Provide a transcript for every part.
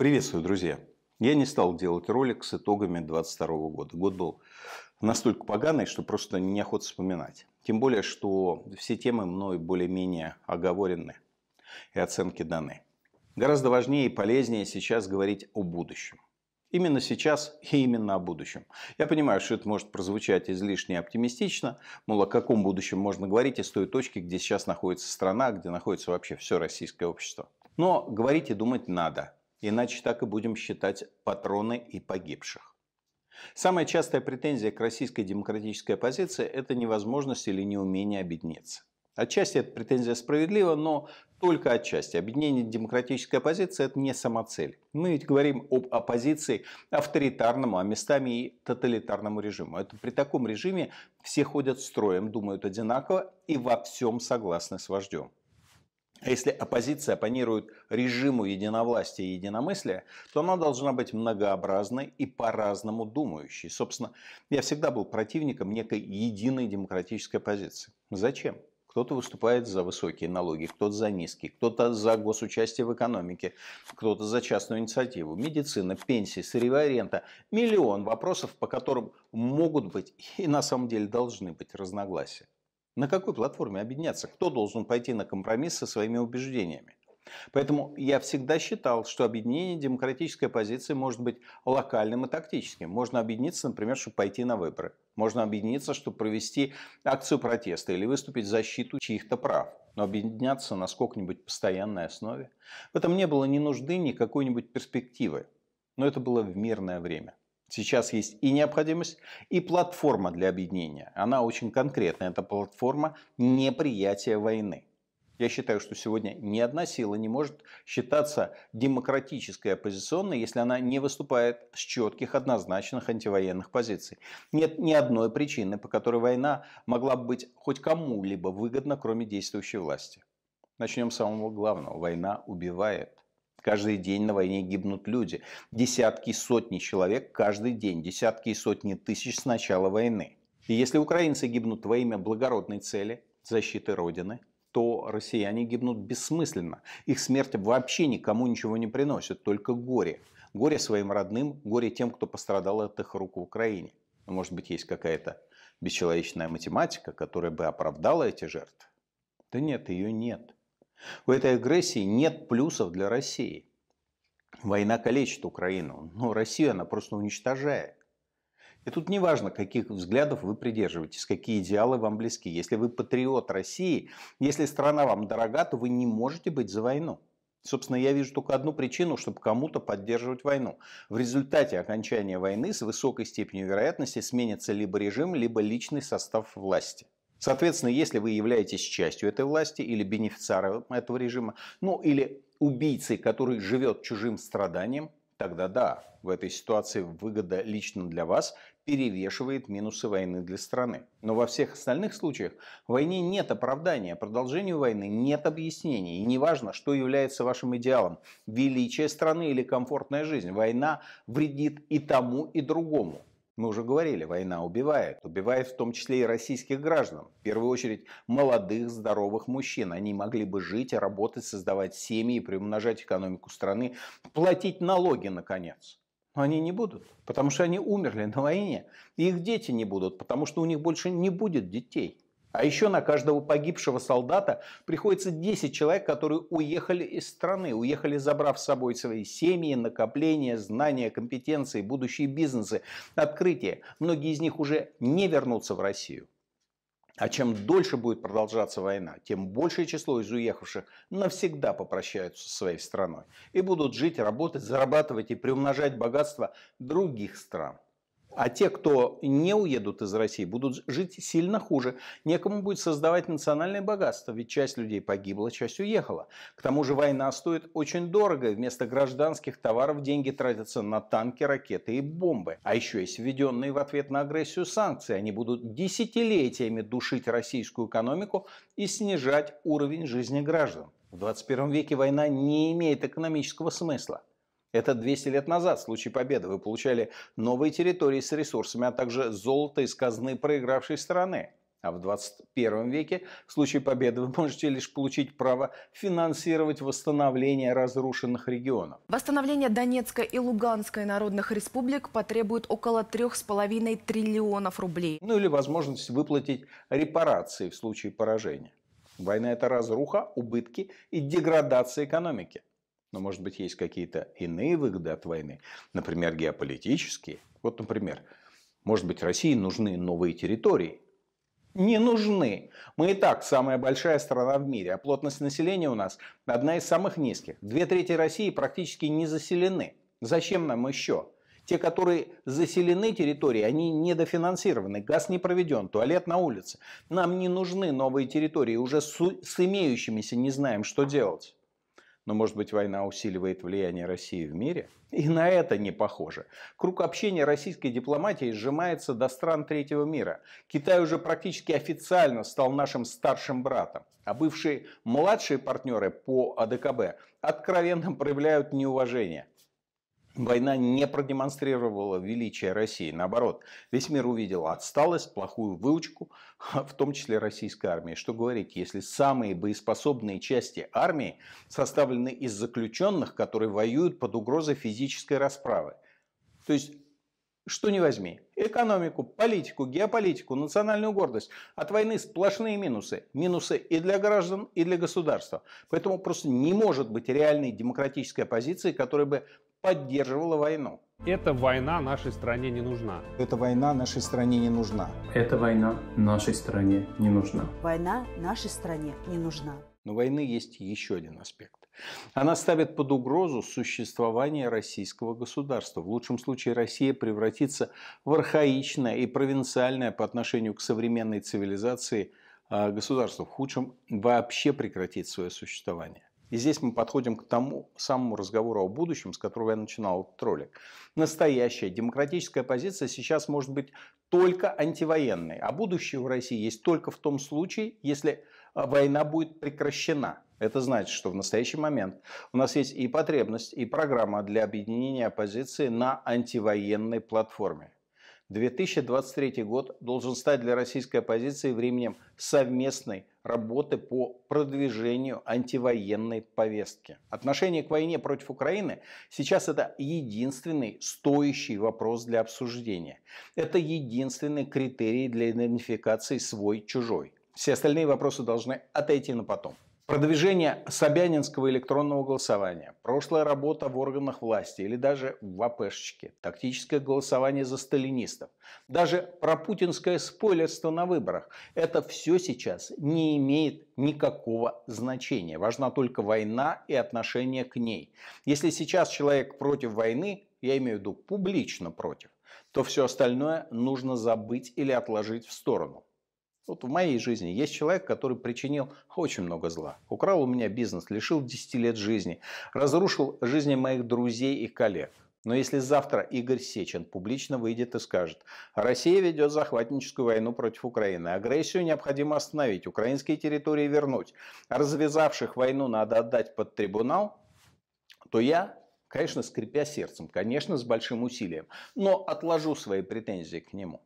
Приветствую, друзья! Я не стал делать ролик с итогами 2022 года. Год был настолько поганый, что просто неохота вспоминать. Тем более, что все темы мной более-менее оговорены и оценки даны. Гораздо важнее и полезнее сейчас говорить о будущем. Именно сейчас и именно о будущем. Я понимаю, что это может прозвучать излишне оптимистично, мол, о каком будущем можно говорить из той точки, где сейчас находится страна, где находится вообще все российское общество. Но говорить и думать надо, иначе так и будем считать патроны и погибших. Самая частая претензия к российской демократической оппозиции – это невозможность или неумение объединиться. Отчасти эта претензия справедлива, но только отчасти. Объединение демократической оппозиции – это не самоцель. Мы ведь говорим об оппозиции авторитарному, а местами и тоталитарному режиму. Это при таком режиме все ходят строем, думают одинаково и во всем согласны с вождем. А если оппозиция оппонирует режиму единовластия и единомыслия, то она должна быть многообразной и по-разному думающей. Собственно, я всегда был противником некой единой демократической позиции. Зачем? Кто-то выступает за высокие налоги, кто-то за низкие, кто-то за госучастие в экономике, кто-то за частную инициативу, медицина, пенсии, сырьевая рента. Миллион вопросов, по которым могут быть и на самом деле должны быть разногласия. На какой платформе объединяться? Кто должен пойти на компромисс со своими убеждениями? Поэтому я всегда считал, что объединение демократической оппозиции может быть локальным и тактическим. Можно объединиться, например, чтобы пойти на выборы. Можно объединиться, чтобы провести акцию протеста или выступить в защиту чьих-то прав. Но объединяться на сколько-нибудь постоянной основе. В этом не было ни нужды, ни какой-нибудь перспективы. Но это было в мирное время. Сейчас есть и необходимость, и платформа для объединения. Она очень конкретная. Это платформа неприятия войны. Я считаю, что сегодня ни одна сила не может считаться демократической оппозиционной, если она не выступает с четких, однозначных антивоенных позиций. Нет ни одной причины, по которой война могла бы быть хоть кому-либо выгодна, кроме действующей власти. Начнем с самого главного. Война убивает. Каждый день на войне гибнут люди. Десятки и сотни человек каждый день, десятки и сотни тысяч с начала войны. И если украинцы гибнут во имя благородной цели защиты Родины, то россияне гибнут бессмысленно. Их смерть вообще никому ничего не приносит, только горе. Горе своим родным, горе тем, кто пострадал от их рук в Украине. Ну, может быть, есть какая-то бесчеловечная математика, которая бы оправдала эти жертвы? Да нет, ее нет. У этой агрессии нет плюсов для России. Война калечит Украину, но ну, Россию она просто уничтожает. И тут не важно, каких взглядов вы придерживаетесь, какие идеалы вам близки. Если вы патриот России, если страна вам дорога, то вы не можете быть за войну. Собственно, я вижу только одну причину, чтобы кому-то поддерживать войну. В результате окончания войны с высокой степенью вероятности сменится либо режим, либо личный состав власти. Соответственно, если вы являетесь частью этой власти или бенефициаром этого режима, ну или убийцей, который живет чужим страданием, тогда да, в этой ситуации выгода лично для вас перевешивает минусы войны для страны. Но во всех остальных случаях войне нет оправдания, продолжению войны нет объяснений. И неважно, что является вашим идеалом – величие страны или комфортная жизнь. Война вредит и тому, и другому. Мы уже говорили, война убивает. Убивает в том числе и российских граждан. В первую очередь молодых, здоровых мужчин. Они могли бы жить, работать, создавать семьи, приумножать экономику страны, платить налоги, наконец. Но они не будут, потому что они умерли на войне. И их дети не будут, потому что у них больше не будет детей. А еще на каждого погибшего солдата приходится 10 человек, которые уехали из страны, уехали, забрав с собой свои семьи, накопления, знания, компетенции, будущие бизнесы, открытия. Многие из них уже не вернутся в Россию. А чем дольше будет продолжаться война, тем большее число из уехавших навсегда попрощаются со своей страной и будут жить, работать, зарабатывать и приумножать богатство других стран. А те, кто не уедут из России, будут жить сильно хуже. Некому будет создавать национальное богатство, ведь часть людей погибла, часть уехала. К тому же война стоит очень дорого, и вместо гражданских товаров деньги тратятся на танки, ракеты и бомбы. А еще есть введенные в ответ на агрессию санкции. Они будут десятилетиями душить российскую экономику и снижать уровень жизни граждан. В 21 веке война не имеет экономического смысла. Это 200 лет назад, в случае победы, вы получали новые территории с ресурсами, а также золото из казны проигравшей страны. А в 21 веке в случае победы вы можете лишь получить право финансировать восстановление разрушенных регионов. Восстановление Донецкой и Луганской народных республик потребует около 3,5 триллионов рублей. Ну или возможность выплатить репарации в случае поражения. Война – это разруха, убытки и деградация экономики. Но, может быть, есть какие-то иные выгоды от войны, например, геополитические. Вот, например, может быть, России нужны новые территории. Не нужны. Мы и так самая большая страна в мире, а плотность населения у нас одна из самых низких. Две трети России практически не заселены. Зачем нам еще? Те, которые заселены территории, они недофинансированы, газ не проведен, туалет на улице. Нам не нужны новые территории, уже с, с имеющимися не знаем, что делать. Но, может быть, война усиливает влияние России в мире? И на это не похоже. Круг общения российской дипломатии сжимается до стран третьего мира. Китай уже практически официально стал нашим старшим братом. А бывшие младшие партнеры по АДКБ откровенно проявляют неуважение. Война не продемонстрировала величие России. Наоборот, весь мир увидел отсталость, плохую выучку, в том числе российской армии. Что говорить, если самые боеспособные части армии составлены из заключенных, которые воюют под угрозой физической расправы. То есть, что не возьми. Экономику, политику, геополитику, национальную гордость. От войны сплошные минусы. Минусы и для граждан, и для государства. Поэтому просто не может быть реальной демократической оппозиции, которая бы поддерживала войну. Эта война нашей стране не нужна. Эта война нашей стране не нужна. Эта война нашей стране не нужна. Война нашей стране не нужна. Но войны есть еще один аспект. Она ставит под угрозу существование российского государства. В лучшем случае Россия превратится в архаичное и провинциальное по отношению к современной цивилизации а, государство. В худшем вообще прекратит свое существование. И здесь мы подходим к тому самому разговору о будущем, с которого я начинал этот ролик. Настоящая демократическая позиция сейчас может быть только антивоенной, а будущее в России есть только в том случае, если а, война будет прекращена. Это значит, что в настоящий момент у нас есть и потребность, и программа для объединения оппозиции на антивоенной платформе. 2023 год должен стать для российской оппозиции временем совместной работы по продвижению антивоенной повестки. Отношение к войне против Украины сейчас это единственный стоящий вопрос для обсуждения. Это единственный критерий для идентификации свой-чужой. Все остальные вопросы должны отойти на потом. Продвижение Собянинского электронного голосования, прошлая работа в органах власти или даже в АПшечке, тактическое голосование за сталинистов, даже пропутинское спойлерство на выборах – это все сейчас не имеет никакого значения. Важна только война и отношение к ней. Если сейчас человек против войны, я имею в виду публично против, то все остальное нужно забыть или отложить в сторону. Вот в моей жизни есть человек, который причинил очень много зла. Украл у меня бизнес, лишил 10 лет жизни, разрушил жизни моих друзей и коллег. Но если завтра Игорь Сечин публично выйдет и скажет, Россия ведет захватническую войну против Украины, агрессию необходимо остановить, украинские территории вернуть, развязавших войну надо отдать под трибунал, то я, конечно, скрипя сердцем, конечно, с большим усилием, но отложу свои претензии к нему.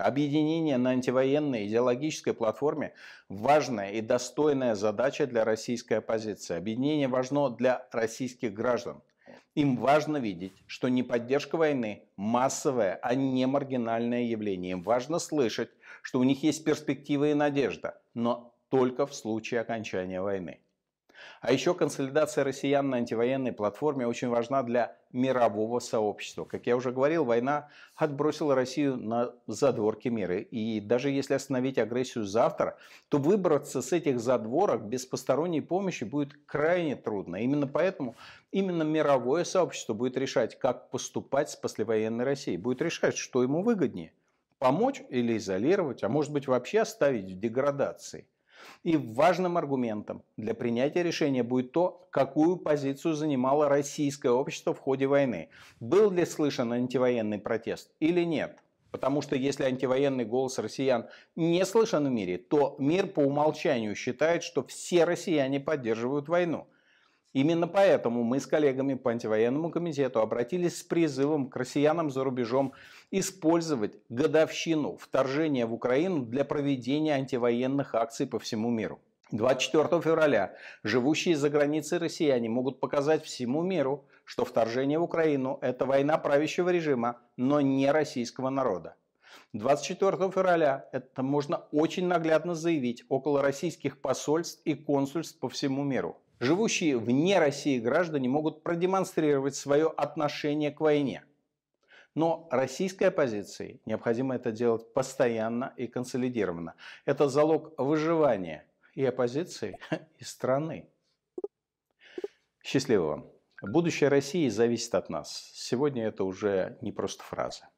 Объединение на антивоенной идеологической платформе – важная и достойная задача для российской оппозиции. Объединение важно для российских граждан. Им важно видеть, что не поддержка войны – массовое, а не маргинальное явление. Им важно слышать, что у них есть перспективы и надежда, но только в случае окончания войны. А еще консолидация россиян на антивоенной платформе очень важна для мирового сообщества. Как я уже говорил, война отбросила Россию на задворки мира. И даже если остановить агрессию завтра, то выбраться с этих задворок без посторонней помощи будет крайне трудно. Именно поэтому именно мировое сообщество будет решать, как поступать с послевоенной Россией. Будет решать, что ему выгоднее. Помочь или изолировать, а может быть вообще оставить в деградации – и важным аргументом для принятия решения будет то, какую позицию занимало российское общество в ходе войны. Был ли слышен антивоенный протест или нет? Потому что если антивоенный голос россиян не слышен в мире, то мир по умолчанию считает, что все россияне поддерживают войну – Именно поэтому мы с коллегами по антивоенному комитету обратились с призывом к россиянам за рубежом использовать годовщину вторжения в Украину для проведения антивоенных акций по всему миру. 24 февраля живущие за границей россияне могут показать всему миру, что вторжение в Украину – это война правящего режима, но не российского народа. 24 февраля это можно очень наглядно заявить около российских посольств и консульств по всему миру живущие вне России граждане могут продемонстрировать свое отношение к войне. Но российской оппозиции необходимо это делать постоянно и консолидированно. Это залог выживания и оппозиции, и страны. Счастливо вам. Будущее России зависит от нас. Сегодня это уже не просто фраза.